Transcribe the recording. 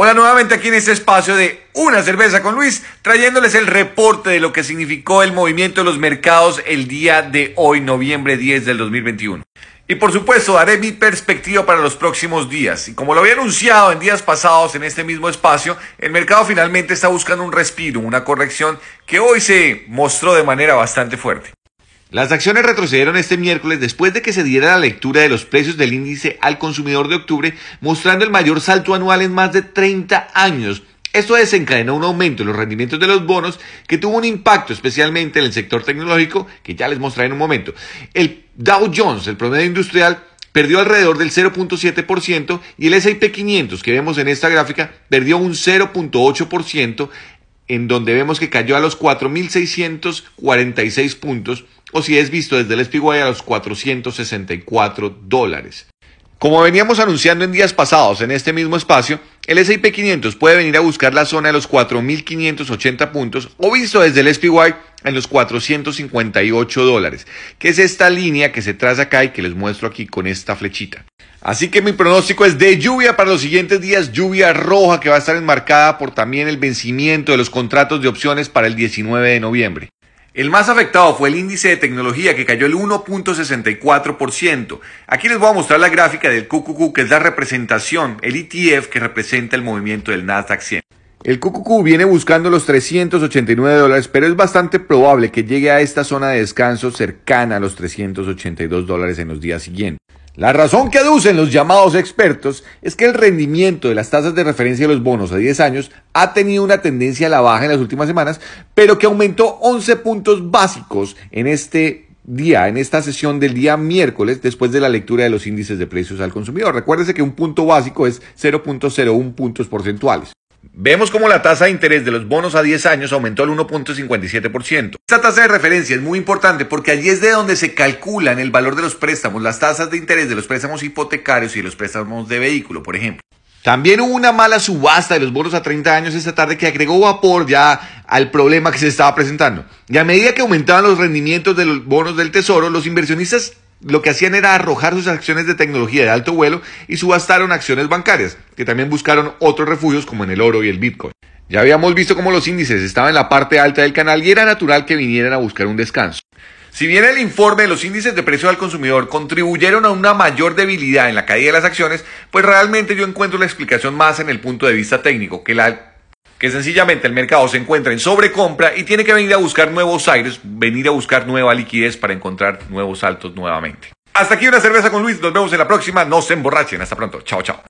Hola nuevamente aquí en este espacio de Una cerveza con Luis, trayéndoles el reporte de lo que significó el movimiento de los mercados el día de hoy, noviembre 10 del 2021. Y por supuesto daré mi perspectiva para los próximos días. Y como lo había anunciado en días pasados en este mismo espacio, el mercado finalmente está buscando un respiro, una corrección que hoy se mostró de manera bastante fuerte. Las acciones retrocedieron este miércoles después de que se diera la lectura de los precios del índice al consumidor de octubre, mostrando el mayor salto anual en más de 30 años. Esto desencadenó un aumento en los rendimientos de los bonos que tuvo un impacto especialmente en el sector tecnológico, que ya les mostraré en un momento. El Dow Jones, el promedio industrial, perdió alrededor del 0.7% y el S&P 500 que vemos en esta gráfica perdió un 0.8% en donde vemos que cayó a los 4.646 puntos o si es visto desde el SPY a los 464 dólares. Como veníamos anunciando en días pasados en este mismo espacio, el S&P 500 puede venir a buscar la zona de los 4.580 puntos o visto desde el SPY en los 458 dólares, que es esta línea que se traza acá y que les muestro aquí con esta flechita. Así que mi pronóstico es de lluvia para los siguientes días, lluvia roja que va a estar enmarcada por también el vencimiento de los contratos de opciones para el 19 de noviembre. El más afectado fue el índice de tecnología que cayó el 1.64%. Aquí les voy a mostrar la gráfica del QQQ, que es la representación, el ETF que representa el movimiento del Nasdaq 100. El QQQ viene buscando los 389 dólares, pero es bastante probable que llegue a esta zona de descanso cercana a los 382 dólares en los días siguientes. La razón que aducen los llamados expertos es que el rendimiento de las tasas de referencia de los bonos a 10 años ha tenido una tendencia a la baja en las últimas semanas, pero que aumentó 11 puntos básicos en este día, en esta sesión del día miércoles, después de la lectura de los índices de precios al consumidor. Recuérdese que un punto básico es 0.01 puntos porcentuales. Vemos cómo la tasa de interés de los bonos a 10 años aumentó al 1.57%. Esta tasa de referencia es muy importante porque allí es de donde se calculan el valor de los préstamos, las tasas de interés de los préstamos hipotecarios y los préstamos de vehículo, por ejemplo. También hubo una mala subasta de los bonos a 30 años esta tarde que agregó vapor ya al problema que se estaba presentando. Y a medida que aumentaban los rendimientos de los bonos del tesoro, los inversionistas lo que hacían era arrojar sus acciones de tecnología de alto vuelo y subastaron acciones bancarias, que también buscaron otros refugios como en el oro y el Bitcoin. Ya habíamos visto cómo los índices estaban en la parte alta del canal y era natural que vinieran a buscar un descanso. Si bien el informe de los índices de precio al consumidor contribuyeron a una mayor debilidad en la caída de las acciones, pues realmente yo encuentro la explicación más en el punto de vista técnico, que la que sencillamente el mercado se encuentra en sobrecompra y tiene que venir a buscar nuevos aires, venir a buscar nueva liquidez para encontrar nuevos saltos nuevamente. Hasta aquí una cerveza con Luis, nos vemos en la próxima, no se emborrachen, hasta pronto, chao chao.